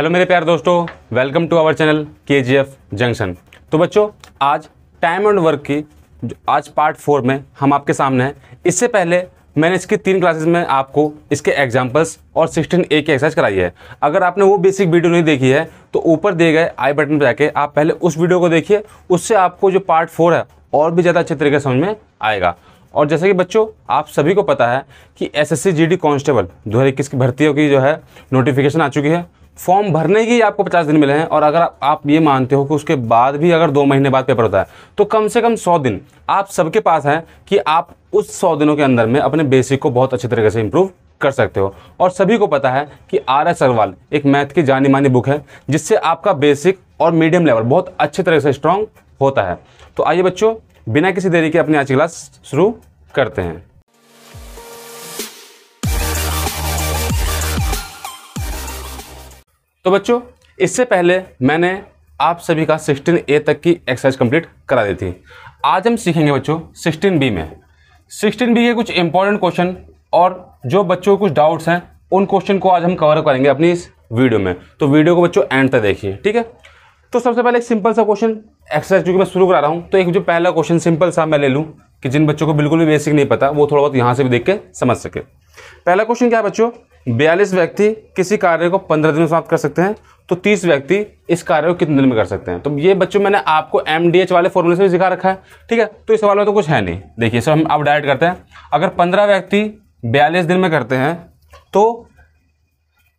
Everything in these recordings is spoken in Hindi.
हेलो मेरे प्यार दोस्तों वेलकम टू आवर चैनल के जी एफ जंक्शन तो बच्चों आज टाइम एंड वर्क की जो आज पार्ट फोर में हम आपके सामने हैं इससे पहले मैंने इसकी तीन क्लासेस में आपको इसके एग्जाम्पल्स और सिक्सटीन ए की एक्सरसाइज कराई है अगर आपने वो बेसिक वीडियो नहीं देखी है तो ऊपर दिए गए आई बटन पर जाके आप पहले उस वीडियो को देखिए उससे आपको जो पार्ट फोर है और भी ज़्यादा अच्छे तरीके से समझ में आएगा और जैसे कि बच्चों आप सभी को पता है कि S S C G D constable दो हज़ार इक्कीस की भर्तियों की जो है नोटिफिकेशन आ चुकी है फॉर्म भरने की आपको पचास दिन मिले हैं और अगर आप ये मानते हो कि उसके बाद भी अगर दो महीने बाद पेपर होता है तो कम से कम सौ दिन आप सबके पास हैं कि आप उस सौ दिनों के अंदर में अपने बेसिक को बहुत अच्छे तरीके से इम्प्रूव कर सकते हो और सभी को पता है कि आर एस अग्रवाल एक मैथ की जानी मानी बुक है जिससे आपका बेसिक और मीडियम लेवल बहुत अच्छे तरीके से स्ट्रांग होता है तो आइए बच्चों बिना किसी देरी के अपनी आज क्लास शुरू करते हैं तो बच्चों इससे पहले मैंने आप सभी का 16 ए तक की एक्सरसाइज कंप्लीट करा दी थी आज हम सीखेंगे बच्चों 16 बी में 16 बी के कुछ इंपॉर्टेंट क्वेश्चन और जो बच्चों के कुछ डाउट्स हैं उन क्वेश्चन को आज हम कवर करेंगे अपनी इस वीडियो में तो वीडियो को बच्चों एंड तक देखिए ठीक है तो सबसे पहले एक सिंपल सा क्वेश्चन एक्सरसाइज क्योंकि मैं शुरू करा रहा हूँ तो एक जो पहला क्वेश्चन सिंपल सा मैं ले लूँ कि जिन बच्चों को बिल्कुल भी बेसिक नहीं पता वो थोड़ा बहुत यहाँ से भी देख के समझ सके पहला क्वेश्चन क्या है बच्चों बयालीस व्यक्ति किसी कार्य को पंद्रह दिन में समाप्त कर सकते हैं तो तीस व्यक्ति इस कार्य को कितने दिन में कर सकते हैं तो ये बच्चों मैंने आपको एम वाले फॉर्मूले से भी सिखा रखा है ठीक है तो इस सवाल में तो कुछ है नहीं देखिए सर हम आप डायरेक्ट करते हैं अगर पंद्रह व्यक्ति बयालीस दिन में करते हैं तो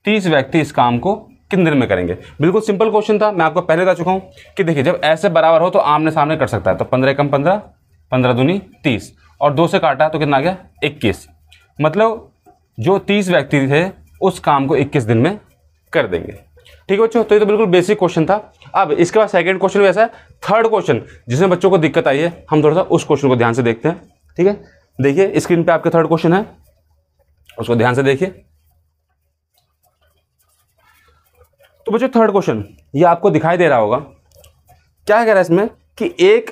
तीस व्यक्ति इस काम को कितने दिन में करेंगे बिल्कुल सिंपल क्वेश्चन था मैं आपको पहले बता चुका हूँ कि देखिए जब ऐसे बराबर हो तो आमने सामने कर सकता है तो पंद्रह कम पंद्रह पंद्रह दूनी तीस और दो से काटा तो कितना आ गया इक्कीस मतलब जो तीस व्यक्ति थे उस काम को इक्कीस दिन में कर देंगे ठीक है बच्चों तो ये तो बिल्कुल बेसिक क्वेश्चन था अब इसके बाद सेकंड क्वेश्चन वैसा है थर्ड क्वेश्चन जिसमें बच्चों को दिक्कत आई है हम थोड़ा सा उस क्वेश्चन को ध्यान से देखते हैं ठीक है देखिए स्क्रीन पे आपके थर्ड क्वेश्चन है उसको ध्यान से देखिए तो बच्चों थर्ड क्वेश्चन ये आपको दिखाई दे रहा होगा क्या कह रहा है इसमें कि एक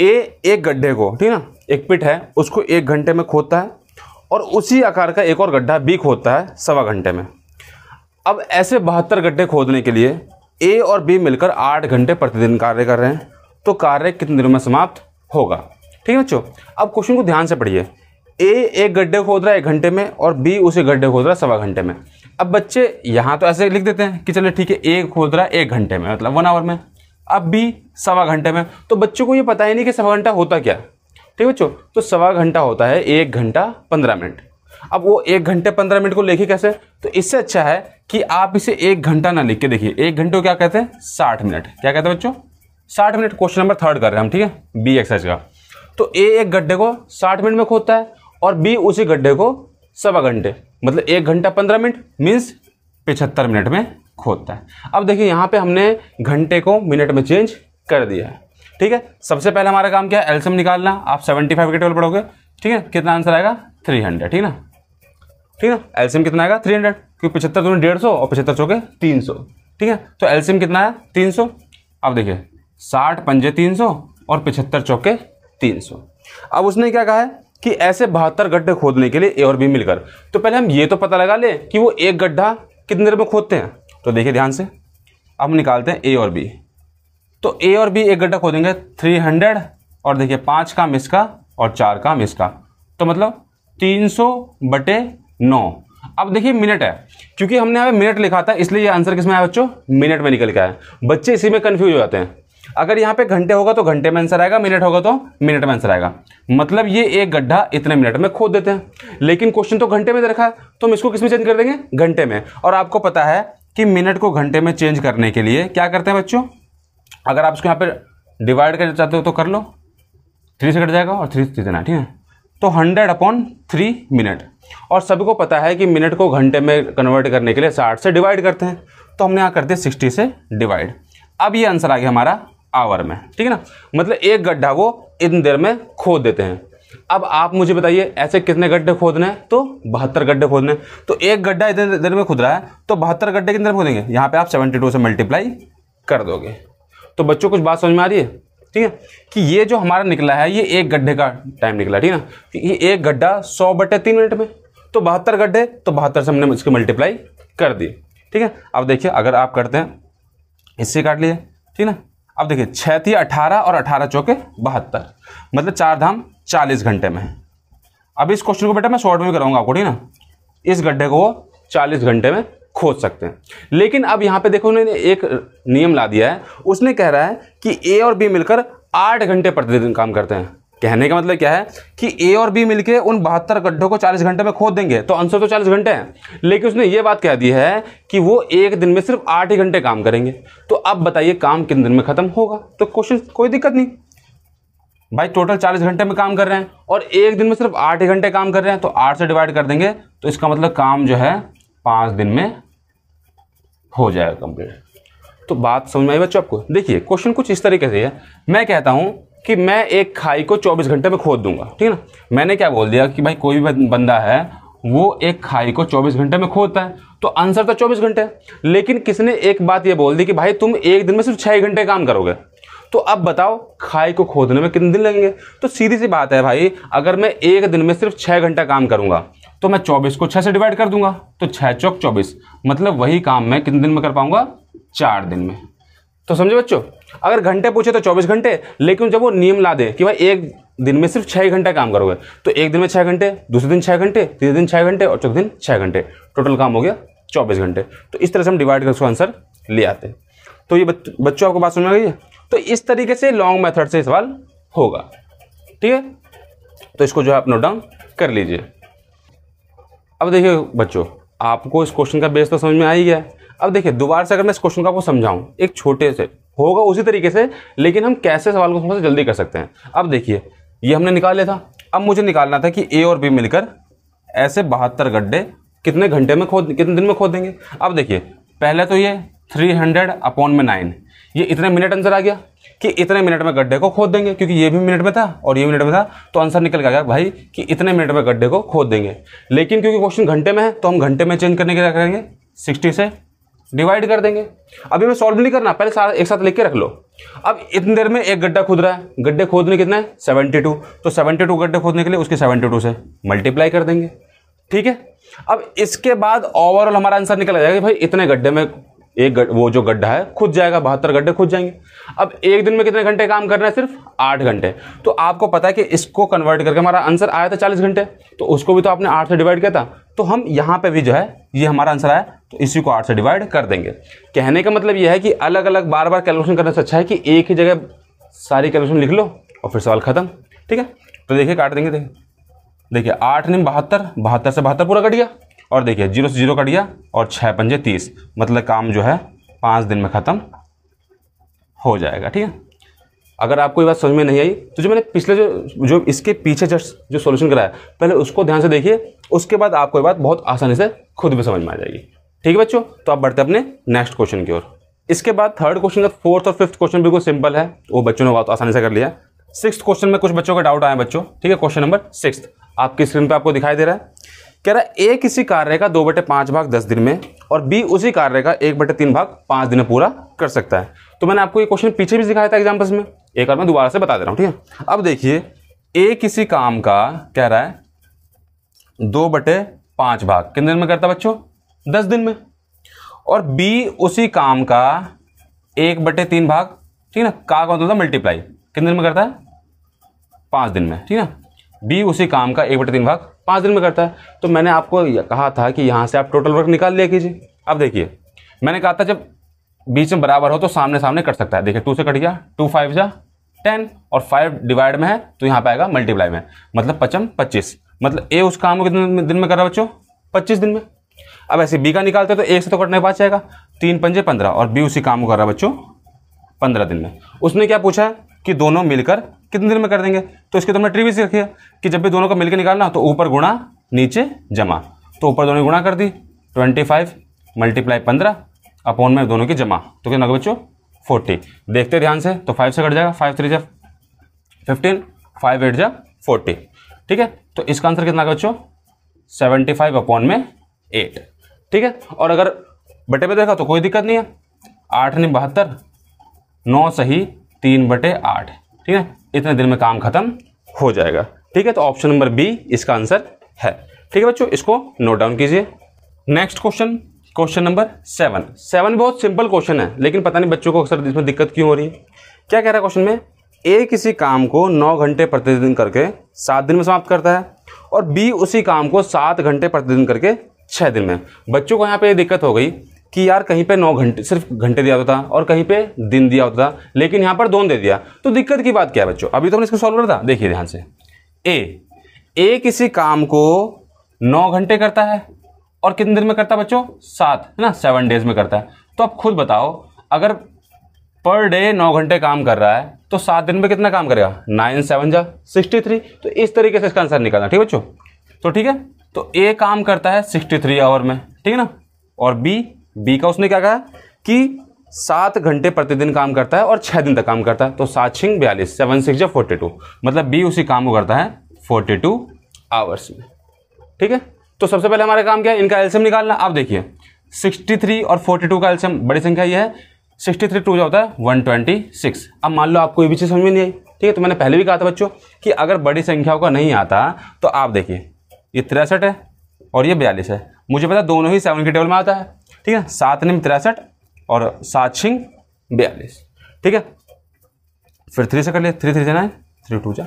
ए एक गड्ढे को ठीक है ना एक पिट है उसको एक घंटे में खोदता है और उसी आकार का एक और गड्ढा बी खोदता है सवा घंटे में अब ऐसे बहत्तर गड्ढे खोदने के लिए ए और बी मिलकर आठ घंटे प्रतिदिन कार्य कर रहे हैं तो कार्य कितने दिनों में समाप्त होगा ठीक है बच्चों अब क्वेश्चन को ध्यान से पढ़िए ए एक गड्ढे खोद रहा है एक घंटे में और बी उसे गड्ढे खोद रहा है सवा घंटे में अब बच्चे यहाँ तो ऐसे लिख देते हैं कि चलो ठीक है ए खोद रहा है एक घंटे में मतलब वन आवर में अब बी सवा घंटे में तो बच्चों को ये पता ही नहीं कि सवा घंटा होता क्या ठीक है बच्चों तो सवा घंटा होता है एक घंटा पंद्रह मिनट अब वो एक घंटे पंद्रह मिनट को लिखे कैसे तो इससे अच्छा है कि आप इसे एक घंटा ना लिख के देखिए एक घंटे को क्या कहते हैं साठ मिनट क्या कहते हैं बच्चों साठ मिनट क्वेश्चन नंबर थर्ड कर रहे हैं हम ठीक है बी एक्सरसाइज का तो ए एक गड्ढे को साठ मिनट में खोदता है और बी उसी गड्ढे को सवा घंटे मतलब एक घंटा पंद्रह मिनट मीन्स पिछहत्तर मिनट में खोदता है अब देखिए यहाँ पे हमने घंटे को मिनट में चेंज कर दिया है ठीक है सबसे पहले हमारा काम क्या है एल्सियम निकालना आप 75 फाइव के टेबल पढ़ोगे ठीक है कितना आंसर आएगा 300 ठीक ना ठीक है एल्सियम कितना आएगा 300 हंड्रेड क्योंकि पचहत्तर दोनों डेढ़ और पचहत्तर चौके तीन ठीक है तो एल्सियम कितना है तीन अब देखिए साठ पंजे तीन और पचहत्तर चौके तीन अब उसने क्या कहा है कि ऐसे बहत्तर गड्ढे खोदने के लिए ए और बी मिलकर तो पहले हम ये तो पता लगा लें कि वो एक गड्ढा कितनी देर में खोदते हैं तो देखिए ध्यान से अब निकालते हैं ए और बी तो ए और बी एक गड्ढा खोदेंगे थ्री हंड्रेड और देखिए पाँच काम इसका और चार काम इसका तो मतलब तीन सौ बटे नौ अब देखिए मिनट है क्योंकि हमने यहाँ पे मिनट लिखा था इसलिए ये आंसर किस में आया बच्चों मिनट में निकल के आया बच्चे इसी में कन्फ्यूज हो जाते हैं अगर यहाँ पे घंटे होगा तो घंटे में आंसर आएगा मिनट होगा तो मिनट में आंसर आएगा मतलब ये एक गड्ढा इतने मिनट में खोद देते हैं लेकिन क्वेश्चन तो घंटे में दे रखा है तो हम इसको किस में चेंज कर देंगे घंटे में और आपको पता है कि मिनट को घंटे में चेंज करने के लिए क्या करते हैं बच्चों अगर आप इसको यहाँ पर डिवाइड करना चाहते हो तो कर लो थ्री से कट जाएगा और थ्री थ्री देना ठीक है तो हंड्रेड अपॉन थ्री मिनट और सभी को पता है कि मिनट को घंटे में कन्वर्ट करने के लिए साठ से डिवाइड करते हैं तो हमने यहाँ करते हैं सिक्सटी से डिवाइड अब ये आंसर आ गया हमारा आवर में ठीक है ना मतलब एक गड्ढा वो इतनी देर में खोद देते हैं अब आप मुझे बताइए ऐसे कितने गड्ढे खोदने हैं तो बहत्तर गड्ढे खोदने तो एक गड्ढा इतने देर में खुद रहा है तो बहत्तर गड्ढे कितने देर खोदेंगे यहाँ पे आप सेवेंटी से मल्टीप्लाई कर दोगे तो बच्चों कुछ बात समझ में आ रही है ठीक है कि ये जो हमारा निकला है ये एक गड्ढे का टाइम निकला ठीक है ना ये एक गड्ढा सौ बटे तीन मिनट में तो बहत्तर गड्ढे तो बहत्तर से हमने इसके मल्टीप्लाई कर दिए ठीक है अब देखिए अगर आप करते हैं इससे काट लिए ठीक है ना अब देखिए छः थी अठारह और अठारह चौके बहत्तर मतलब चार धाम चालीस घंटे में अब इस क्वेश्चन को बेटा मैं शॉर्ट में कराऊंगा आपको ठीक है ना इस गड्ढे को वो चालीस घंटे में खोज सकते हैं लेकिन अब यहाँ पे देखो उन्होंने एक नियम ला दिया है उसने कह रहा है कि ए और बी मिलकर आठ घंटे प्रतिदिन काम करते हैं कहने का मतलब क्या है कि ए और बी मिलकर उन बहत्तर गड्ढों को 40 घंटे में खोद देंगे तो आंसर तो 40 घंटे हैं लेकिन उसने ये बात कह दी है कि वो एक दिन में सिर्फ आठ ही घंटे काम करेंगे तो अब बताइए काम किन दिन में ख़त्म होगा तो क्वेश्चन कोई दिक्कत नहीं भाई टोटल चालीस घंटे में काम कर रहे हैं और एक दिन में सिर्फ आठ ही घंटे काम कर रहे हैं तो आठ से डिवाइड कर देंगे तो इसका मतलब काम जो है पाँच दिन में हो जाएगा कंप्लीट तो बात समझ में आई बच्चों आपको देखिए क्वेश्चन कुछ इस तरीके से है मैं कहता हूँ कि मैं एक खाई को 24 घंटे में खोद दूंगा ठीक है ना मैंने क्या बोल दिया कि भाई कोई भी बंदा है वो एक खाई को 24 घंटे में खोदता है तो आंसर था 24 घंटे लेकिन किसने एक बात ये बोल दी कि भाई तुम एक दिन में सिर्फ छः घंटे काम करोगे तो अब बताओ खाई को खोदने में कितने दिन लगेंगे तो सीधी सी बात है भाई अगर मैं एक दिन में सिर्फ छः घंटा काम करूँगा तो मैं चौबीस को छः से डिवाइड कर दूंगा तो छह चौक चौबीस मतलब वही काम मैं कितने दिन में कर पाऊंगा चार दिन में तो समझे बच्चों अगर घंटे पूछे तो चौबीस घंटे लेकिन जब वो नियम ला दे कि भाई एक दिन में सिर्फ छः घंटा काम करोगे तो एक दिन में छः घंटे दूसरे दिन छः घंटे तीसरे दिन छः घंटे और चौथे दिन छः घंटे टोटल काम हो गया चौबीस घंटे तो इस तरह से हम डिवाइड कर उसको आंसर ले आते हैं तो ये बच्चों आपको बात समझ में आई तो इस तरीके से लॉन्ग मेथड से सवाल होगा ठीक है तो इसको जो है आप नोट डाउन कर लीजिए अब देखिए बच्चों आपको इस क्वेश्चन का बेस तो समझ में आ ही गया अब देखिए दोबारा से अगर मैं इस क्वेश्चन का आपको समझाऊं एक छोटे से होगा उसी तरीके से लेकिन हम कैसे सवाल को थोड़ा सा जल्दी कर सकते हैं अब देखिए ये हमने निकाल लिया था अब मुझे निकालना था कि ए और बी मिलकर ऐसे बहत्तर गड्ढे कितने घंटे में खोद कितने दिन में खोद देंगे अब देखिए पहले तो ये थ्री हंड्रेड अपॉन में नाइन ये इतने मिनट आंसर आ गया कि इतने मिनट में गड्ढे को खोद देंगे क्योंकि ये भी मिनट में था और ये मिनट में था तो आंसर निकल गया भाई कि इतने मिनट में गड्ढे को खोद देंगे लेकिन क्योंकि क्वेश्चन घंटे में है तो हम घंटे में चेंज करने के लिए करेंगे सिक्सटी से डिवाइड कर देंगे अभी मैं सॉल्व नहीं करना पहले सारा एक साथ लिख के रख लो अब इतनी देर में एक गड्ढा खोद रहा है गड्ढे खोदने कितने है सेवेंटी टू तो सेवेंटी टू गड्ढे खोदने के लिए उसके सेवेंटी टू से मल्टीप्लाई कर देंगे ठीक है अब इसके बाद ओवरऑल हमारा आंसर निकल जाएगा भाई इतने गड्ढे में एक वो जो गड्ढा है खुद जाएगा बहत्तर गड्ढे खुद जाएंगे अब एक दिन में कितने घंटे काम करना है सिर्फ आठ घंटे तो आपको पता है कि इसको कन्वर्ट करके हमारा आंसर आया था चालीस घंटे तो उसको भी तो आपने आठ से डिवाइड किया था तो हम यहाँ पे भी जो है ये हमारा आंसर आया तो इसी को आठ से डिवाइड कर देंगे कहने का मतलब यह है कि अलग अलग बार बार कैलकुलेशन करने से अच्छा है कि एक ही जगह सारी कैलकुलेशन लिख लो और फिर सवाल ख़त्म ठीक है तो देखिए काट देंगे देखिए देखिए आठ निम बहत्तर बहत्तर से बहत्तर पूरा कट गया और देखिए जीरो से जीरो कट गया और छः पंजे तीस मतलब काम जो है पाँच दिन में ख़त्म हो जाएगा ठीक है अगर आपको ये बात समझ में नहीं आई तो जो मैंने पिछले जो जो इसके पीछे जस्ट जो सोल्यूशन कराया पहले उसको ध्यान से देखिए उसके बाद आपको ये बात बहुत आसानी से खुद भी समझ में आ जाएगी ठीक है बच्चों तो आप बढ़ते अपने नेक्स्ट क्वेश्चन की ओर इसके बाद थर्ड क्वेश्चन का फोर्थ और फिफ्थ क्वेश्चन बिल्कुल सिंपल है वो बच्चों ने बहुत आसानी से कर लिया सिक्स क्वेश्चन में कुछ बच्चों का डाउट आया बच्चों ठीक है क्वेश्चन नंबर सिक्स आपकी स्क्रीन पर आपको दिखाई दे रहा है कह रहा है ए किसी कार्य का दो बटे पाँच भाग दस दिन में और बी उसी कार्य का एक बटे तीन भाग पाँच दिन में पूरा कर सकता है तो मैंने आपको ये क्वेश्चन पीछे भी सिखाया था एग्जाम्पल्स में एक बार मैं दोबारा से बता दे रहा हूँ ठीक है अब देखिए ए किसी काम का कह रहा है दो बटे पाँच भाग कितने दिन में करता बच्चों दस दिन में और बी उसी काम का एक बटे तीन भाग ठीक है ना का मतलब मल्टीप्लाई कितने दिन में करता है पाँच दिन में ठीक है बी उसी काम का एक बटे तीन भाग पाँच दिन में करता है तो मैंने आपको कहा था कि यहाँ से आप टोटल वर्क निकाल लिया कीजिए अब देखिए मैंने कहा था जब बीच में बराबर हो तो सामने सामने कट सकता है देखिए टू से कट गया टू फाइव जा टेन और फाइव डिवाइड में है तो यहाँ पर आएगा मल्टीप्लाई में मतलब पचम पच्चीस मतलब ए उस काम को कितने दिन में कर रहा बच्चों पच्चीस दिन में अब ऐसे बी का निकालते तो एक से तो कटने बाद जाएगा तीन पंजे पंद्रह और बी उसी काम को कर रहा बच्चों पंद्रह दिन में उसने क्या पूछा है कि दोनों मिलकर कितने दिन में कर देंगे तो इसके तो हमने ट्रिविज रखी कि जब भी दोनों को मिलकर निकालना तो ऊपर गुणा नीचे जमा तो ऊपर दोनों गुणा कर दी ट्वेंटी फाइव मल्टीप्लाई पंद्रह अपॉन में दोनों की जमा तो कितना होगा बच्चों फोर्टी देखते ध्यान से तो फाइव से कट जाएगा फाइव थ्री जब फिफ्टीन फाइव एट जब फोर्टी ठीक है तो इसका आंसर कितना होगा बच्चों सेवेंटी फाइव अपॉन में एट ठीक है और अगर बटे पे देखा तो कोई दिक्कत नहीं है आठ ने बहत्तर नौ सही तीन बटे आठ ठीक है इतने दिन में काम खत्म हो जाएगा ठीक है तो ऑप्शन नंबर बी इसका आंसर है ठीक है बच्चों इसको नोट डाउन कीजिए next question question number seven seven बहुत सिंपल क्वेश्चन है लेकिन पता नहीं बच्चों को अक्सर इसमें दिक्कत क्यों हो रही है क्या कह रहा है क्वेश्चन में ए किसी काम को नौ घंटे प्रतिदिन करके सात दिन में समाप्त करता है और बी उसी काम को सात घंटे प्रतिदिन करके छः दिन में बच्चों को यहाँ पे ये दिक्कत हो गई कि यार कहीं पे नौ घंटे सिर्फ घंटे दिया होता था और कहीं पे दिन दिया होता था लेकिन यहाँ पर दोन दे दिया तो दिक्कत की बात क्या है बच्चों अभी तो हमने इसको सॉल्व करा था देखिए ध्यान से ए ए किसी काम को नौ घंटे करता है और कितने दिन में करता है बच्चों सात है ना सेवन डेज में करता है तो आप खुद बताओ अगर पर डे नौ घंटे काम कर रहा है तो सात दिन में कितना काम करेगा नाइन सेवन जा सिक्सटी थ्री तो इस तरीके से इसका आंसर निकालना ठीक है बच्चों तो ठीक है तो ए काम करता है सिक्सटी थ्री आवर में ठीक है ना और बी बी का उसने क्या कहा कि सात घंटे प्रतिदिन काम करता है और छः दिन तक काम करता है तो सात छिंग बयालीस सेवन सिक्स या फोर्टी टू मतलब बी उसी काम को करता है फोर्टी टू आवर्स में ठीक है तो सबसे पहले हमारा काम क्या है इनका एल्शियम निकालना आप देखिए सिक्सटी थ्री और फोर्टी टू का एल्शियम बड़ी संख्या ये है सिक्सटी थ्री टू जो होता है वन ट्वेंटी सिक्स अब मान लो आपको ये भी चीज़ समझ में नहीं आई ठीक है तो मैंने पहले भी कहा था बच्चों कि अगर बड़ी संख्याओं का नहीं आता तो आप देखिए ये तिरसठ है और ये बयालीस है मुझे पता दोनों ही सेवन के टेबल में आता है ठीक है सात निम तिरसठ और सात छिंग बयालीस ठीक है फिर थ्री से कर लिया थ्री थ्री जाना है थ्री टू जा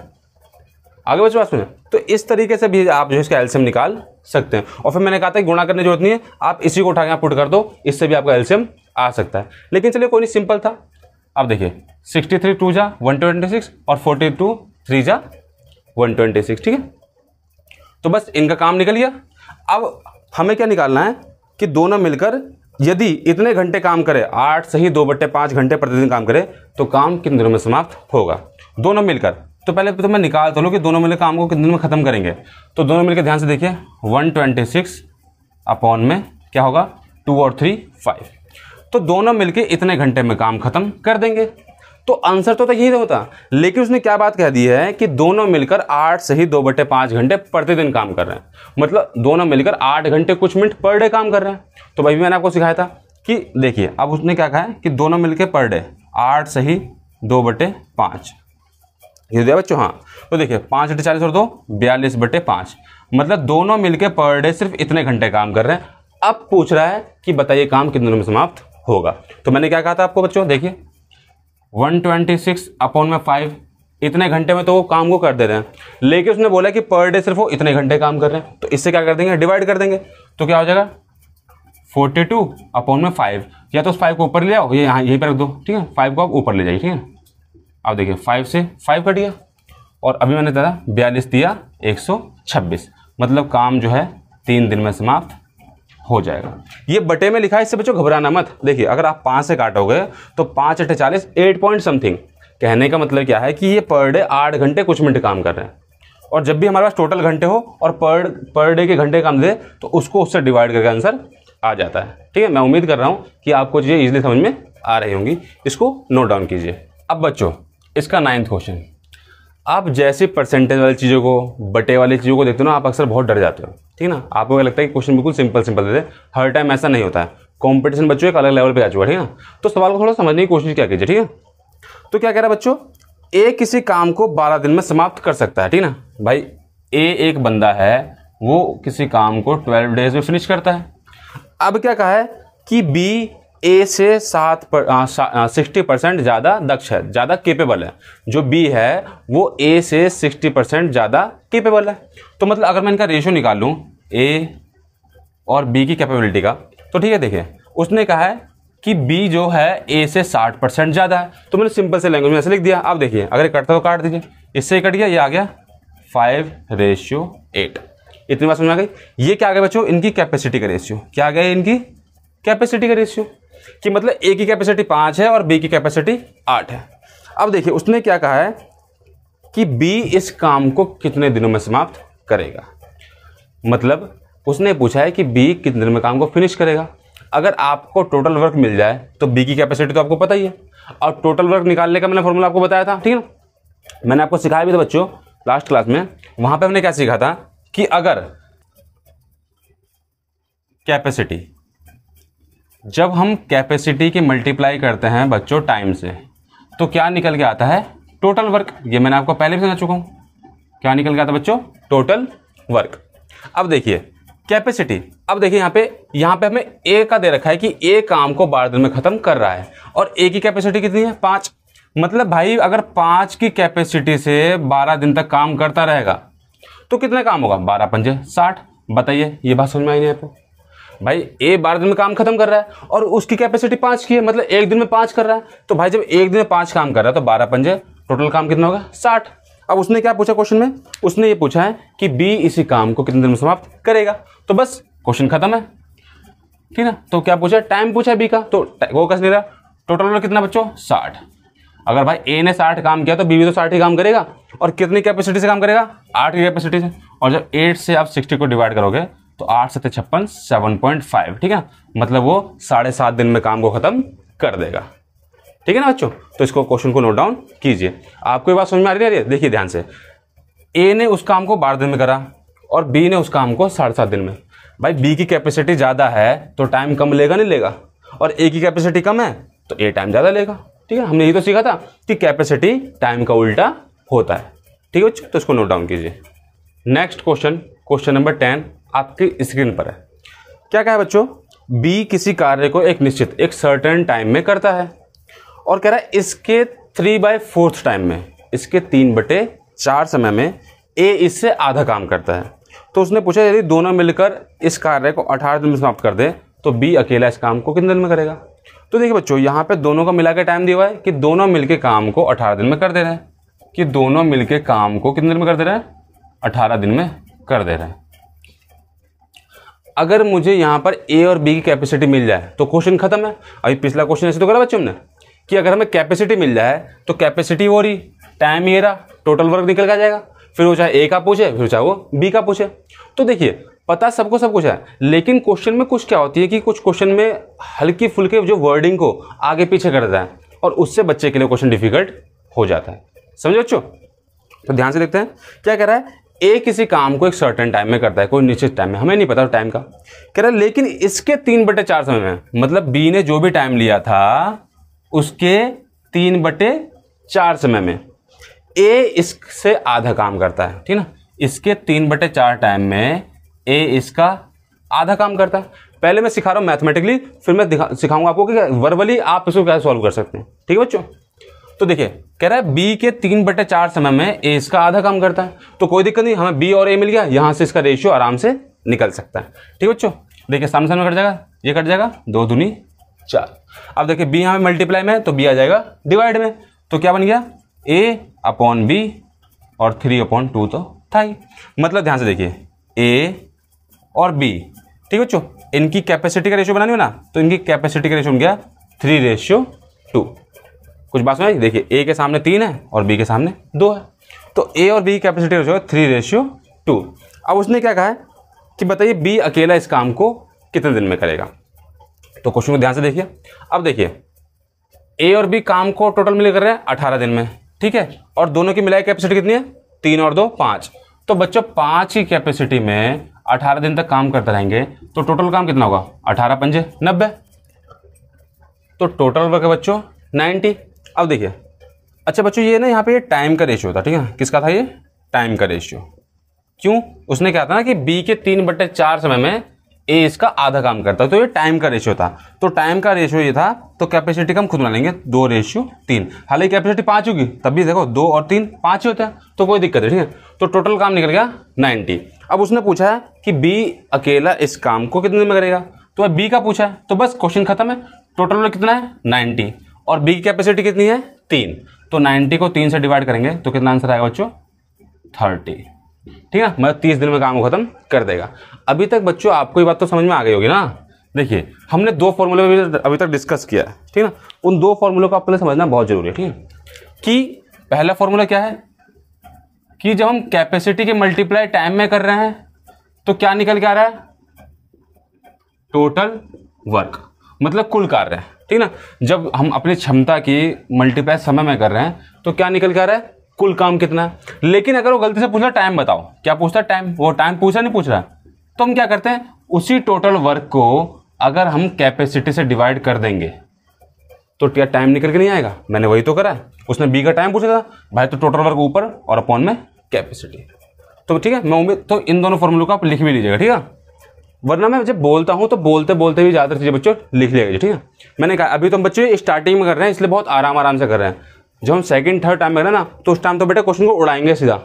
आगे बच्चों बात सुनो तो इस तरीके से भी आप जो है इसका एल्शियम निकाल सकते हैं और फिर मैंने कहा था कि गुणा करने जरूरत नहीं है आप इसी को उठा के आप पुट कर दो इससे भी आपका एल्शियम आ सकता है लेकिन चलिए कोई नहीं सिंपल था अब देखिए सिक्सटी थ्री टू जा वन ट्वेंटी सिक्स और फोर्टी टू थ्री जा वन ट्वेंटी सिक्स ठीक है तो बस इनका काम निकल गया अब हमें क्या निकालना है कि दोनों मिलकर यदि इतने घंटे काम करें आठ से ही दो बट्टे पाँच घंटे प्रतिदिन काम करें तो काम कितने दिनों में समाप्त होगा दोनों मिलकर तो पहले तो मैं निकालता तो हूँ कि दोनों मिलकर काम को कितने दिन में ख़त्म करेंगे तो दोनों मिलकर ध्यान से देखिए वन ट्वेंटी सिक्स अपॉन में क्या होगा टू और थ्री फाइव तो दोनों मिलकर इतने घंटे में काम खत्म कर देंगे तो आंसर तो, तो यही तो होता लेकिन उसने क्या बात कह दी है कि दोनों मिलकर आठ से ही दो बटे पाँच घंटे प्रतिदिन काम कर रहे हैं मतलब दोनों मिलकर आठ घंटे कुछ मिनट पर डे काम कर रहे हैं तो भाई मैंने आपको सिखाया था कि देखिए अब उसने क्या कहा है कि दोनों मिलकर पर डे आठ से ही दो बटे पाँच ये दिया बच्चों हाँ तो देखिए पाँच बटे चालीस और दो बयालीस बटे पाँच मतलब दोनों मिलकर पर डे सिर्फ इतने घंटे काम कर रहे हैं अब पूछ रहा है कि बताइए काम कितने दिनों में समाप्त होगा तो मैंने क्या कहा था आपको बच्चों देखिए वन ट्वेंटी सिक्स अपॉन में फाइव इतने घंटे में तो वो काम को कर दे रहे हैं लेकिन उसने बोला कि पर डे सिर्फ वो इतने घंटे काम कर रहे हैं तो इससे क्या कर देंगे डिवाइड कर देंगे तो क्या हो जाएगा फोर्टी टू अपॉन में फाइव या तो उस फाइव को ऊपर ले आओ ये यहाँ यहीं पर रख दो ठीक है फाइव को आप ऊपर ले जाइए ठीक है आप देखिए फाइव से फाइव कट गया और अभी मैंने दादा बयालीस दिया एक सौ छब्बीस मतलब काम जो है तीन दिन में समाप्त हो जाएगा ये बटे में लिखा है इससे बच्चों घबराना मत देखिए अगर आप पाँच से काटोगे तो पाँच अठे चालीस एट पॉइंट समथिंग कहने का मतलब क्या है कि ये पर डे आठ घंटे कुछ मिनट काम कर रहे हैं और जब भी हमारे पास टोटल घंटे हो और पर पर डे के घंटे काम दे तो उसको उससे डिवाइड करके आंसर आ जाता है ठीक है मैं उम्मीद कर रहा हूँ कि आपको चीज़ें ईजिली समझ में आ रही होंगी इसको नोट डाउन कीजिए अब बच्चों इसका नाइन्थ क्वेश्चन आप जैसे परसेंटेज वाली चीज़ों को बटे वाली चीज़ों को देखते हो ना आप अक्सर बहुत डर जाते हो ठीक ना आपको क्या लगता है कि क्वेश्चन बिल्कुल सिंपल सिंपल देते हर टाइम ऐसा नहीं होता है कॉम्पिटिशन बच्चों एक अलग लेवल पर आ चुका है ठीक ना तो सवाल को थोड़ा समझने की कोशिश क्या कीजिए ठीक है तो क्या कह रहा है बच्चों ए किसी काम को बारह दिन में समाप्त कर सकता है ठीक ना भाई ए एक बंदा है वो किसी काम को ट्वेल्व डेज में फिनिश करता है अब क्या कहा है कि बी ए से सात पर सिक्सटी परसेंट ज़्यादा दक्ष है ज़्यादा केपेबल है जो बी है वो ए से सिक्सटी परसेंट ज़्यादा केपेबल है तो मतलब अगर मैं इनका रेशो निकाल लूँ ए और बी की कैपेबिलिटी का तो ठीक है देखिए उसने कहा है कि बी जो है ए से साठ परसेंट ज़्यादा है तो मैंने सिंपल से लैंग्वेज में ऐसे लिख दिया आप देखिए अगर कटता तो काट दीजिए इससे कट गया ये आ गया फाइव रेशियो एट इतनी बात समझ में आ गई ये क्या आ गया बच्चों इनकी कैपेसिटी का रेशियो क्या आ गया इनकी कैपेसिटी का रेशियो कि मतलब ए की कैपेसिटी पाँच है और बी की कैपेसिटी आठ है अब देखिए उसने क्या कहा है कि बी इस काम को कितने दिनों में समाप्त करेगा मतलब उसने पूछा है कि बी कितने दिन में काम को फिनिश करेगा अगर आपको टोटल वर्क मिल जाए तो बी की कैपेसिटी तो आपको पता ही है और टोटल वर्क निकालने का मैंने फॉर्मूला आपको बताया था ठीक है ना मैंने आपको सिखाया भी था बच्चों लास्ट क्लास में वहाँ पे हमने क्या सीखा था कि अगर कैपेसिटी जब हम कैपेसिटी की मल्टीप्लाई करते हैं बच्चों टाइम से तो क्या निकल के आता है टोटल वर्क ये मैंने आपको पहले भी समझा चुका हूँ क्या निकल के आता है बच्चों टोटल वर्क अब देखिए कैपेसिटी अब देखिए यहाँ पे यहाँ पे हमें ए का दे रखा है कि ए काम को बारह दिन में ख़त्म कर रहा है और ए की कैपेसिटी कितनी है पाँच मतलब भाई अगर पाँच की कैपेसिटी से बारह दिन तक काम करता रहेगा तो कितना काम होगा बारह पंजे साठ बताइए ये बात समझ में आई नहीं आपको भाई ए बारह दिन में काम खत्म कर रहा है और उसकी कैपेसिटी पाँच की है मतलब एक दिन में पाँच कर रहा है तो भाई जब एक दिन में पाँच काम कर रहा है तो बारह पंजे टोटल काम कितना होगा साठ अब उसने क्या पूछा क्वेश्चन में उसने ये पूछा है कि बी इसी काम को कितने दिन में समाप्त करेगा तो बस क्वेश्चन खत्म है ठीक ना तो क्या पूछा टाइम पूछा है बी का तो वो कस नहीं रहा टोटल कितना बच्चों साठ अगर भाई ए ने साठ काम किया तो बी भी तो साठ ही काम करेगा और कितनी कैपेसिटी से काम करेगा आठ की कैपेसिटी से और जब एट से आप सिक्सटी को डिवाइड करोगे तो आठ सत्य छप्पन सेवन पॉइंट फाइव ठीक है मतलब वो साढ़े सात दिन में काम को ख़त्म कर देगा ठीक है ना बच्चों तो इसको क्वेश्चन को नोट डाउन कीजिए आपको ये बात समझ में आ रही है देखिए ध्यान से ए ने उस काम को बारह दिन में करा और बी ने उस काम को साढ़े सात दिन में भाई बी की कैपेसिटी ज़्यादा है तो टाइम कम लेगा नहीं लेगा और ए की कैपेसिटी कम है तो ए टाइम ज़्यादा लेगा ठीक है हमने यही तो सीखा था कि कैपेसिटी टाइम का उल्टा होता है ठीक है बच्चों तो इसको नोट डाउन कीजिए next question question number ten आपकी स्क्रीन पर है क्या कहा है बच्चों बी किसी कार्य को एक निश्चित एक सर्टेन टाइम में करता है और कह रहा है इसके थ्री बाई फोर्थ टाइम में इसके तीन बटे चार समय में ए इससे आधा काम करता है तो उसने पूछा यदि दोनों मिलकर इस कार्य को अठारह दिन में समाप्त कर दे तो बी अकेला इस काम को कितने दिन में करेगा तो देखिए बच्चों यहाँ पे दोनों का मिला के टाइम दिया हुआ है कि दोनों मिलके काम को अठारह दिन में कर दे रहे हैं कि दोनों मिलके काम को कितने दिन में कर दे रहे हैं अठारह दिन में कर दे रहे हैं अगर मुझे यहाँ पर ए और बी की कैपेसिटी मिल जाए तो क्वेश्चन खत्म है अभी पिछला क्वेश्चन ऐसे तो करा बच्चों ने कि अगर हमें कैपेसिटी मिल जाए तो कैपेसिटी हो रही टाइम ये रहा टोटल वर्क निकल का जाएगा फिर वो चाहे ए का पूछे फिर चाहे वो बी का पूछे तो देखिए पता सबको सब कुछ है लेकिन क्वेश्चन में कुछ क्या होती है कि कुछ क्वेश्चन में हल्की फुल्के जो वर्डिंग को आगे पीछे देता है और उससे बच्चे के लिए क्वेश्चन डिफिकल्ट हो जाता है समझे बच्चों तो ध्यान से देखते हैं क्या कह रहा है ए किसी काम को एक सर्टन टाइम में करता है कोई निश्चित टाइम में हमें नहीं पता टाइम का कह रहा है लेकिन इसके तीन बटे चार समय में मतलब बी ने जो भी टाइम लिया था उसके तीन बटे चार समय में ए इससे आधा काम करता है ठीक ना इसके तीन बटे चार टाइम में ए इसका आधा काम करता है पहले मैं सिखा रहा हूँ मैथमेटिकली फिर मैं सिखाऊंगा आपको कि वर्बली आप इसको कैसे सॉल्व कर सकते हैं ठीक है बच्चों तो देखिए कह रहा है बी के तीन बटे चार समय में ए इसका आधा काम करता है तो कोई दिक्कत नहीं हमें बी और ए मिल गया यहाँ से इसका रेशियो आराम से निकल सकता है ठीक बच्चों देखिए सामने सामने कट जाएगा ये कट जाएगा दो धुनी चार अब देखिए बी यहाँ मल्टीप्लाई में तो बी आ जाएगा डिवाइड में तो क्या बन गया ए अपॉन बी और थ्री अपॉन टू तो था ही मतलब ध्यान से देखिए ए और बी ठीक है बच्चों इनकी कैपेसिटी का रेशियो बनानी हो ना तो इनकी कैपेसिटी का रेशियो बन गया थ्री रेशियो टू कुछ बात सुनाई देखिए ए के सामने तीन है और बी के सामने दो है तो ए और बी की कैपेसिटी जो है थ्री रेशियो टू अब उसने क्या कहा है कि बताइए बी अकेला इस काम को कितने दिन में करेगा तो क्वेश्चन को ध्यान से देखिए अब देखिए ए और बी काम को टोटल मिले कर रहे हैं अठारह दिन में ठीक है और दोनों की मिलाई कैपेसिटी कितनी है तीन और दो पाँच तो बच्चों पाँच की कैपेसिटी में अठारह दिन तक काम करते रहेंगे तो टोटल काम कितना होगा अठारह पंजे नब्बे तो टोटल वर्क है बच्चों नाइन्टी अब देखिए अच्छा बच्चों ये ना यहाँ पे ये टाइम का रेशियो था ठीक है किसका था ये टाइम का रेशियो क्यों उसने क्या था ना कि बी के तीन बट्टे चार समय में ए इसका आधा काम करता है तो ये टाइम का रेशियो था तो टाइम का रेशियो ये था तो कैपेसिटी कम खुद बना लेंगे दो रेशियो तीन हालांकि कैपेसिटी पाँच होगी तब भी देखो दो और तीन पाँच ही होता है तो कोई दिक्कत है ठीक है तो टोटल काम निकल गया नाइन्टी अब उसने पूछा है कि बी अकेला इस काम को कितने में करेगा तो बी का पूछा है तो बस क्वेश्चन खत्म है टोटल में कितना है नाइन्टी और बी की कैपेसिटी कितनी है तीन तो नाइन्टी को तीन से डिवाइड करेंगे तो कितना आंसर आएगा बच्चों थर्टी ठीक है मतलब तीस दिन में काम को ख़त्म कर देगा अभी तक बच्चों आपको ये बात तो समझ में आ गई होगी ना देखिए हमने दो फॉर्मूले में अभी तक डिस्कस किया है ठीक है ना उन दो फॉर्मूलों को आपने समझना बहुत ज़रूरी है ठीक है कि पहला फॉर्मूला क्या है कि जब हम कैपेसिटी के मल्टीप्लाई टाइम में कर रहे हैं तो क्या निकल के आ रहा है टोटल वर्क मतलब कुल कार्य ठीक ना जब हम अपनी क्षमता की मल्टीप्लाई समय में कर रहे हैं तो क्या निकल कर आ रहा है कुल काम कितना है लेकिन अगर वो गलती से पूछ रहा टाइम बताओ क्या पूछता है टाइम वो टाइम पूछा नहीं पूछ रहा तो हम क्या करते हैं उसी टोटल वर्क को अगर हम कैपेसिटी से डिवाइड कर देंगे तो क्या टाइम निकल के नहीं आएगा मैंने वही तो करा उसने बी का टाइम पूछा था भाई तो टोटल वर्क ऊपर और अपॉन में कैपेसिटी तो ठीक है मैं उम्मीद तो इन दोनों फॉर्मूलों को आप लिख भी लीजिएगा ठीक है वरना मैं जब बोलता हूँ तो बोलते बोलते भी ज़्यादातर चीज़ें बच्चों लिख लिया ठीक है मैंने कहा अभी तो हम बच्चे स्टार्टिंग में कर रहे हैं इसलिए बहुत आराम आराम से कर रहे हैं जब हम सेकंड थर्ड टाइम में ना तो उस टाइम तो बेटा क्वेश्चन को उड़ाएंगे सीधा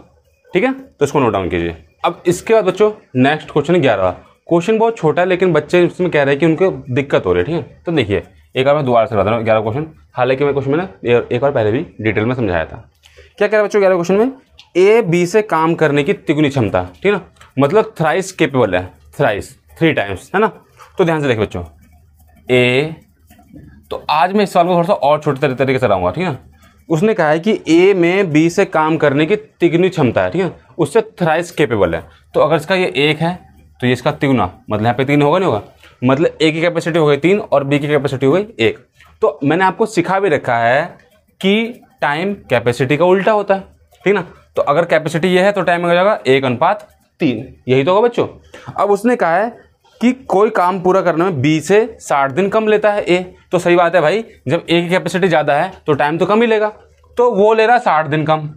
ठीक है तो इसको नोट डाउन कीजिए अब इसके बाद बच्चों नेक्स्ट क्वेश्चन ग्यारह क्वेश्चन बहुत छोटा है लेकिन बच्चे इसमें कह रहे हैं कि उनको दिक्कत हो रही है ठीक है तो देखिए एक बार मैं दोबारा से बता रहा हूँ ग्यारह क्वेश्चन हालांकि मैं क्वेश्चन मैंने एक बार पहले भी डिटेल में समझाया था क्या कह रहे बच्चों ग्यारह क्वेश्चन में ए बी से काम करने की तिगुनी क्षमता ठीक है ना मतलब थ्राइस केपेबल है थ्राइस थ्री टाइम्स है ना तो ध्यान से देखिए बच्चों ए तो आज मैं इस सवाल को थोड़ा सा और छोटे तरीके से लाऊंगा ठीक है उसने कहा है कि ए में बी से काम करने की तिगनी क्षमता है ठीक है उससे थ्राइस केपेबल है तो अगर इसका ये एक है तो ये इसका तिगुना मतलब यहाँ पे तीन होगा नहीं होगा मतलब ए की कैपेसिटी हो गई तीन और बी की कैपेसिटी हो गई एक तो मैंने आपको सिखा भी रखा है कि टाइम कैपेसिटी का उल्टा होता है ठीक ना तो अगर कैपेसिटी ये है तो टाइम हो जाएगा एक अनुपात तीन यही तो होगा बच्चों अब उसने कहा है कि कोई काम पूरा करने में बी से साठ दिन कम लेता है ए तो सही बात है भाई जब ए की कैपेसिटी ज़्यादा है तो टाइम तो कम ही लेगा तो वो ले रहा है साठ दिन कम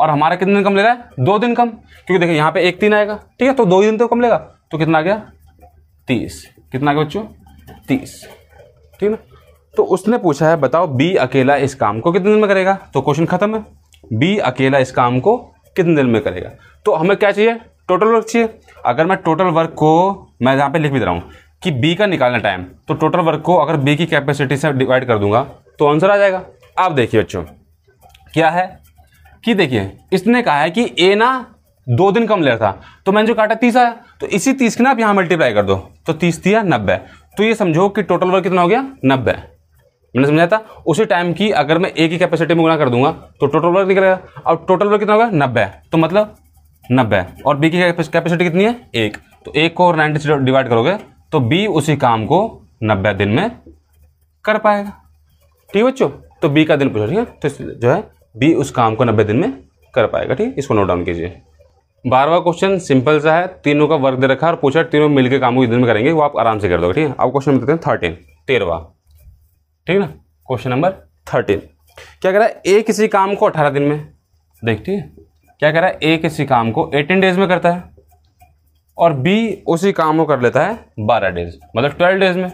और हमारा कितने दिन कम ले रहा है दो दिन कम क्योंकि देखिए यहाँ पे एक तीन आएगा ठीक है तो दो ही दिन तो कम लेगा तो कितना आ गया तीस कितना आ गया बच्चों तीस ठीक ना तो उसने पूछा है बताओ बी अकेला इस काम को कितने दिन में करेगा तो क्वेश्चन खत्म है बी अकेला इस काम को कितने दिन में करेगा तो हमें क्या चाहिए टोटल वर्क चाहिए अगर मैं टोटल वर्क को मैं यहाँ पे लिख भी दे रहा हूँ कि बी का निकालना टाइम तो टोटल वर्क को अगर बी की कैपेसिटी से डिवाइड कर दूंगा तो आंसर आ जाएगा आप देखिए बच्चों क्या है कि देखिए इसने कहा है कि ए ना दो दिन कम रहा था तो मैंने जो काटा तीस आया तो इसी तीस की ना आप यहाँ मल्टीप्लाई कर दो तो तीस दिया नब्बे तो ये समझो कि टोटल वर्क कितना हो गया नब्बे मैंने समझाया था उसी टाइम की अगर मैं ए की कैपेसिटी में गुना कर दूंगा तो टोटल वर्क निकलेगा और टोटल वर्क कितना होगा नब्बे तो मतलब नब्बे और बी की कैपेसिटी कितनी है एक तो एक को और नाइन्टी से डिवाइड करोगे तो बी उसी काम को नब्बे दिन में कर पाएगा ठीक है बच्चों तो बी का दिन पूछो ठीक है तो जो है बी उस काम को नब्बे दिन में कर पाएगा ठीक है इसको नोट डाउन कीजिए बारहवा क्वेश्चन सिंपल सा है तीनों का वर्क दे रखा है और पूछा तीनों मिलकर काम को दिन में करेंगे वो आप आराम से कर दोगे ठीक है अब क्वेश्चन नंबर थर्टीन तेरहवा ठीक है ना क्वेश्चन नंबर थर्टीन क्या कह रहा है ए किसी काम को अठारह दिन में देख ठीक है क्या कह रहा है ए किसी काम को एटीन डेज में करता है और बी उसी काम को कर लेता है बारह डेज मतलब ट्वेल्व डेज में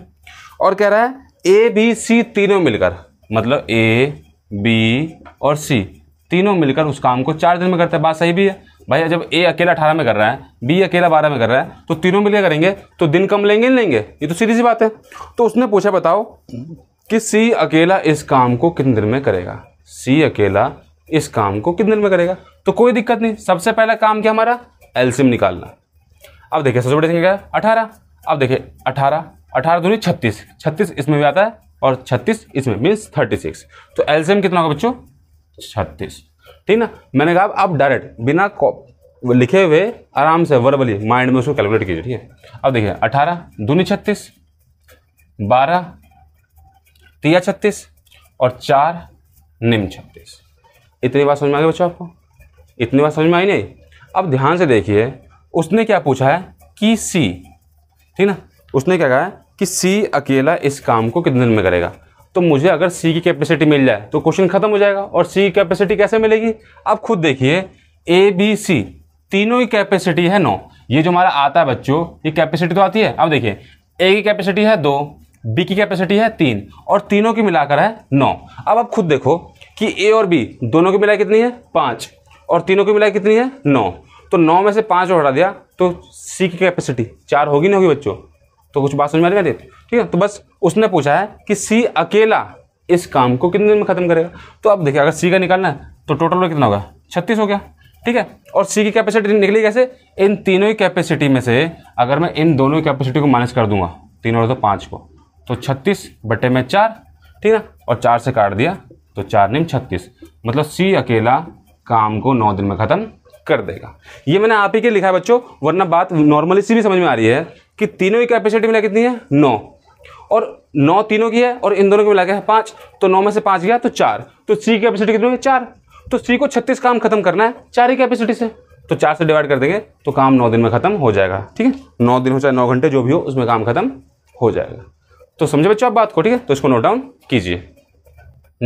और कह रहा है ए बी सी तीनों मिलकर मतलब ए बी और सी तीनों मिलकर उस काम को चार दिन में करते हैं बात सही भी है भाई जब ए अकेला अठारह में कर रहा है बी अकेला बारह में कर रहा है तो तीनों मिलकर करेंगे तो दिन कम लेंगे नहीं लेंगे ये तो सीधी सी बात है तो उसने पूछा बताओ कि सी अकेला इस काम को कितने दिन में करेगा सी अकेला इस काम को कितने दिन में करेगा तो कोई दिक्कत नहीं सबसे पहला काम क्या हमारा एल्सियम निकालना अब देखिए सबसे बड़ी संख्या क्या है अठारह अब देखिए अठारह अठारह दूरी छत्तीस छत्तीस इसमें भी आता है और छत्तीस इसमें मीन्स थर्टी सिक्स तो एल्सियम कितना होगा बच्चों छत्तीस ठीक ना मैंने कहा आप डायरेक्ट बिना लिखे हुए आराम से वर्बली माइंड में उसको कैलकुलेट कीजिए ठीक है अब देखिए अठारह दूनी छत्तीस बारह तिया छत्तीस और चार निम छत्तीस इतनी बात समझ में आ गई बच्चों आपको इतनी बात समझ में आई नहीं अब ध्यान से देखिए उसने क्या पूछा है कि सी ठीक ना उसने क्या कहा है कि सी अकेला इस काम को कितने दिन में करेगा तो मुझे अगर सी की कैपेसिटी मिल जाए तो क्वेश्चन खत्म हो जाएगा और सी की कैपेसिटी कैसे मिलेगी अब खुद देखिए ए बी सी तीनों की कैपेसिटी है नौ ये जो हमारा आता है बच्चों ये कैपेसिटी तो आती है अब देखिए ए की कैपेसिटी है दो बी की कैपेसिटी है तीन और तीनों की मिलाकर है नौ अब आप खुद देखो कि ए और बी दोनों की मिलाई कितनी है पाँच और तीनों की मिलाई कितनी है नौ तो नौ में से पाँच हटा दिया तो सी की कैपेसिटी चार होगी नहीं होगी बच्चों तो कुछ बात समझ में आ रही ठीक है तो बस उसने पूछा है कि सी अकेला इस काम को कितने दिन में ख़त्म करेगा तो अब देखिए अगर सी का निकालना है तो टोटल में कितना होगा छत्तीस हो गया ठीक है और सी की कैपेसिटी निकली कैसे इन तीनों ही कैपेसिटी में से अगर मैं इन दोनों कैपेसिटी को माइनस कर दूंगा तीन और दो पाँच को तो छत्तीस बटे में चार ठीक है और चार से काट दिया तो चार निम छत्तीस मतलब सी अकेला काम को नौ दिन में ख़त्म कर देगा ये मैंने आप ही के लिखा है बच्चों वरना बात नॉर्मली सी भी समझ में आ रही है कि तीनों की कैपेसिटी मिला कितनी है नौ और नौ तीनों की है और इन दोनों की मिला के है पाँच तो नौ में से पाँच गया तो चार तो सी की कैपेसिटी कितनी होगी चार तो सी को छत्तीस काम खत्म करना है चार ही कैपेसिटी से तो चार से डिवाइड कर देंगे तो काम नौ दिन में खत्म हो जाएगा ठीक है नौ दिन हो चाहे नौ घंटे जो भी हो उसमें काम खत्म हो जाएगा तो समझे बच्चों आप बात को ठीक है तो इसको नोट डाउन कीजिए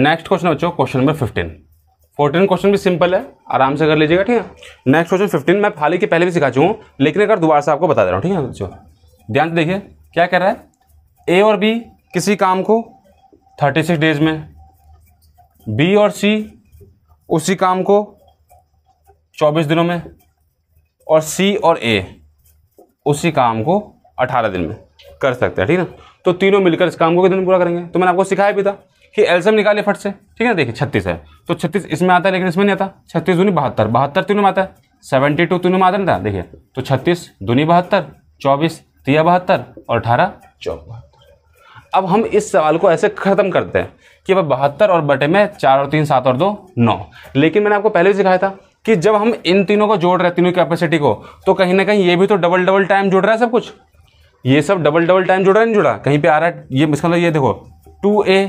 नेक्स्ट क्वेश्चन बच्चों question number fifteen fourteen question भी सिंपल है आराम से कर लीजिएगा ठीक है नेक्स्ट क्वेश्चन फिफ्टीन मैं फाली के पहले भी सिखा चुका हूँ लेकिन अगर दोबारा से आपको बता दे रहा हूँ ठीक है ध्यान से देखिए क्या कह रहा है ए और बी किसी काम को थर्टी सिक्स डेज में बी और सी उसी काम को चौबीस दिनों में और सी और ए उसी काम को अठारह दिन में कर सकते हैं ठीक है ना तो तीनों मिलकर इस काम को कितने दिन पूरा करेंगे तो मैंने आपको सिखाया भी था कि एल्सम निकाले फट से ठीक है देखिए छत्तीस है तो छत्तीस इसमें आता है लेकिन इसमें नहीं आता छत्तीस दूनी बहत्तर बहत्तर तीनों में आता है सेवेंटी टू तीनों में आता नहीं था देखिए तो छत्तीस दूनी बहत्तर चौबीस तिया बहत्तर और अठारह चौबहत्तर अब हम इस सवाल को ऐसे ख़त्म करते हैं कि अब बहत्तर और बटे में चार और तीन सात और दो नौ लेकिन मैंने आपको पहले भी सिखाया था कि जब हम इन तीनों को जोड़ रहे हैं तीनों कैपेसिटी को तो कहीं ना कहीं ये भी तो डबल डबल टाइम जुड़ रहा है सब कुछ ये सब डबल डबल टाइम जुड़ रहा है नहीं जुड़ा कहीं पे आ रहा है ये इसका मतलब ये देखो two A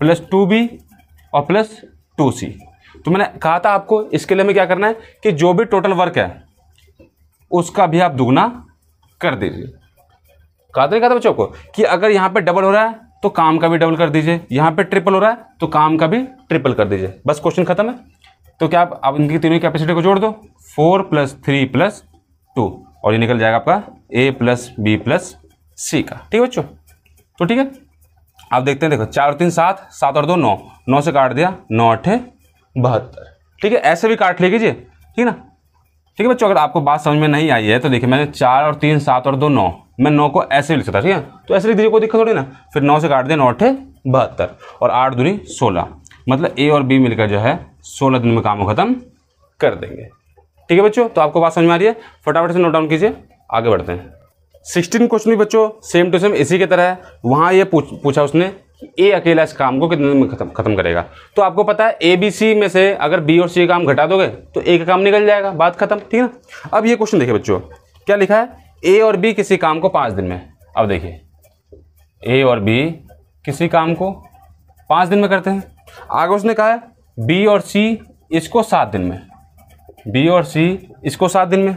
plus two B और प्लस टू सी तो मैंने कहा था आपको इसके लिए हमें क्या करना है कि जो भी टोटल वर्क है उसका भी आप दुगना कर दीजिए कहा था कहा था बच्चों को कि अगर यहाँ पे डबल हो रहा है तो काम का भी डबल कर दीजिए यहाँ पे ट्रिपल हो रहा है तो काम का भी ट्रिपल कर दीजिए बस क्वेश्चन खत्म है तो क्या आप, आप इनकी तीनों कैपेसिटी को जोड़ दो four plus three plus two और ये निकल जाएगा आपका A plus B plus C का ठीक है बच्चों तो ठीक है आप देखते हैं देखो चार तीन सात सात और दो नौ नौ से काट दिया नौ अट्ठे बहत्तर ठीक है ऐसे भी काट ले कीजिए ठीक है ना ठीक है बच्चों अगर आपको बात समझ में नहीं आई है तो देखिए मैंने चार और तीन सात और दो नौ मैं नौ को ऐसे भी लिख सकता ठीक है तो ऐसे लिख दीजिए कोई दिक्कत थोड़ी ना फिर नौ से काट दिया नौ अट्ठे बहत्तर और आठ दूरी सोलह मतलब ए और बी मिलकर जो है सोलह दिन में काम ख़त्म कर देंगे ठीक है बच्चों तो आपको बात समझ में आ रही है फटाफट से नोट डाउन कीजिए आगे बढ़ते हैं सिक्सटीन क्वेश्चन भी बच्चों सेम टू सेम इसी की तरह है वहाँ ये पूछ, पूछा उसने ए अकेला इस काम को कितने में खत्म खत्म करेगा तो आपको पता है ए बी सी में से अगर बी और सी का काम घटा दोगे तो ए का काम निकल जाएगा बात खत्म ठीक है ना अब ये क्वेश्चन देखिए बच्चों क्या लिखा है ए और बी किसी काम को पाँच दिन में अब देखिए ए और बी किसी काम को पाँच दिन में करते हैं आगे उसने कहा है बी और सी इसको सात दिन में बी और सी इसको सात दिन में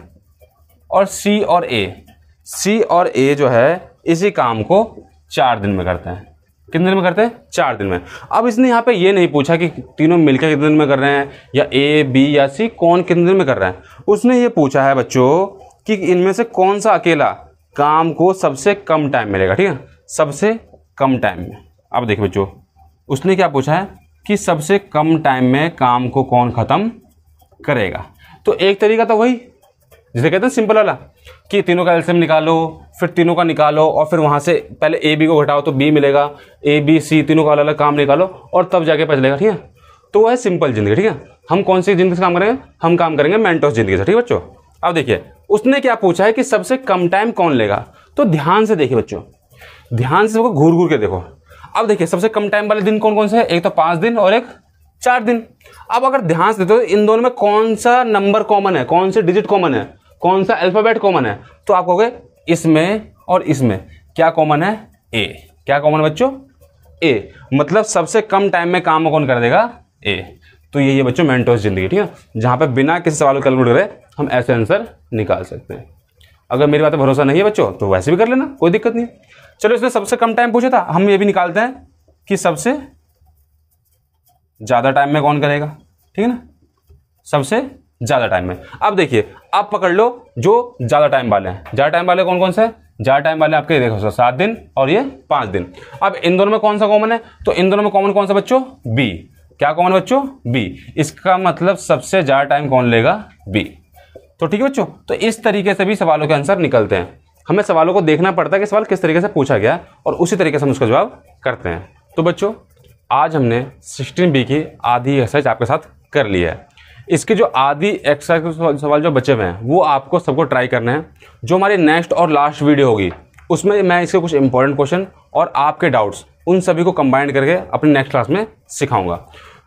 और सी और ए सी और ए जो है इसी काम को चार दिन में करते हैं कितने दिन में करते हैं चार दिन में अब इसने यहाँ पे ये नहीं पूछा कि तीनों मिलकर कितने दिन में कर रहे हैं या ए बी या सी कौन कितने दिन में कर रहे हैं उसने ये पूछा है बच्चों कि इनमें से कौन सा अकेला काम को सबसे कम टाइम मिलेगा ठीक है सबसे कम टाइम में अब देखिए बच्चों उसने क्या पूछा है कि सबसे कम टाइम में काम को कौन ख़त्म करेगा तो एक तरीका तो वही जिसे कहते हैं सिंपल वाला कि तीनों का एल्सियम निकालो फिर तीनों का निकालो और फिर वहाँ से पहले ए बी को घटाओ तो बी मिलेगा ए बी सी तीनों का अलग काम निकालो और तब जाके पता चलेगा ठीक है तो वह है सिंपल जिंदगी ठीक है हम कौन सी जिंदगी से काम करेंगे हम काम करेंगे मेंटोस जिंदगी से ठीक है बच्चों अब देखिए उसने क्या पूछा है कि सबसे कम टाइम कौन लेगा तो ध्यान से देखिए बच्चों ध्यान से घूर घूर के देखो अब देखिए सबसे कम टाइम वाले दिन कौन कौन से है एक तो पाँच दिन और एक चार दिन अब अगर ध्यान से देखो इन दोनों में कौन सा नंबर कॉमन है कौन से डिजिट कॉमन है कौन सा अल्फ़ाबेट कॉमन है तो आप कहोगे इसमें और इसमें क्या कॉमन है ए क्या कॉमन बच्चों ए मतलब सबसे कम टाइम में काम कौन कर देगा ए तो यही ये बच्चों मेंटोस ज़िंदगी ठीक है जहाँ पे बिना किसी सवाल को कैलकुलेट करे हम ऐसे आंसर निकाल सकते हैं अगर मेरी बात भरोसा नहीं है बच्चों तो वैसे भी कर लेना कोई दिक्कत नहीं चलो इसने सबसे कम टाइम पूछा था हम ये भी निकालते हैं कि सबसे ज़्यादा टाइम में कौन करेगा ठीक है ना सबसे ज़्यादा टाइम में अब देखिए अब पकड़ लो जो ज़्यादा टाइम वाले हैं ज़्यादा टाइम वाले कौन कौन से ज़्यादा टाइम वाले आपके देखो सर सात दिन और ये पाँच दिन अब इन दोनों में कौन सा कॉमन है तो इन दोनों में कॉमन कौन सा बच्चों बी क्या कॉमन बच्चों बी इसका मतलब सबसे ज़्यादा टाइम कौन लेगा बी तो ठीक है बच्चों तो इस तरीके से भी सवालों के आंसर निकलते हैं हमें सवालों को देखना पड़ता है कि सवाल किस तरीके से पूछा गया है और उसी तरीके से हम उसका जवाब करते हैं तो बच्चों आज हमने सिक्सटीन बी की आधी एक्सरसाइज आपके साथ कर ली है इसके जो आदि एक्स्ट्रा सवाल जो बचे हुए हैं वो आपको सबको ट्राई करना है जो हमारी नेक्स्ट और लास्ट वीडियो होगी उसमें मैं इसके कुछ इंपॉर्टेंट क्वेश्चन और आपके डाउट्स उन सभी को कंबाइंड करके अपने नेक्स्ट क्लास में सिखाऊंगा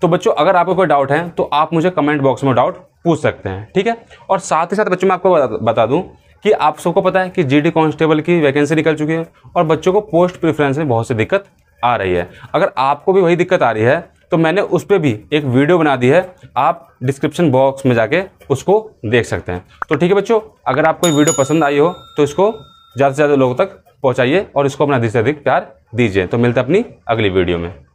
तो बच्चों अगर आपको कोई डाउट है तो आप मुझे कमेंट बॉक्स में डाउट पूछ सकते हैं ठीक है और साथ ही साथ बच्चों मैं आपको बता, दूँ कि आप सबको पता है कि जी कांस्टेबल की वैकेंसी निकल चुकी है और बच्चों को पोस्ट प्रेफरेंस में बहुत सी दिक्कत आ रही है अगर आपको भी वही दिक्कत आ रही है तो मैंने उस पर भी एक वीडियो बना दी है आप डिस्क्रिप्शन बॉक्स में जाके उसको देख सकते हैं तो ठीक है बच्चों अगर आपको ये वीडियो पसंद आई हो तो इसको ज़्यादा से ज़्यादा लोगों तक पहुँचाइए और इसको अपना अधिक से अधिक प्यार दीजिए तो मिलते अपनी अगली वीडियो में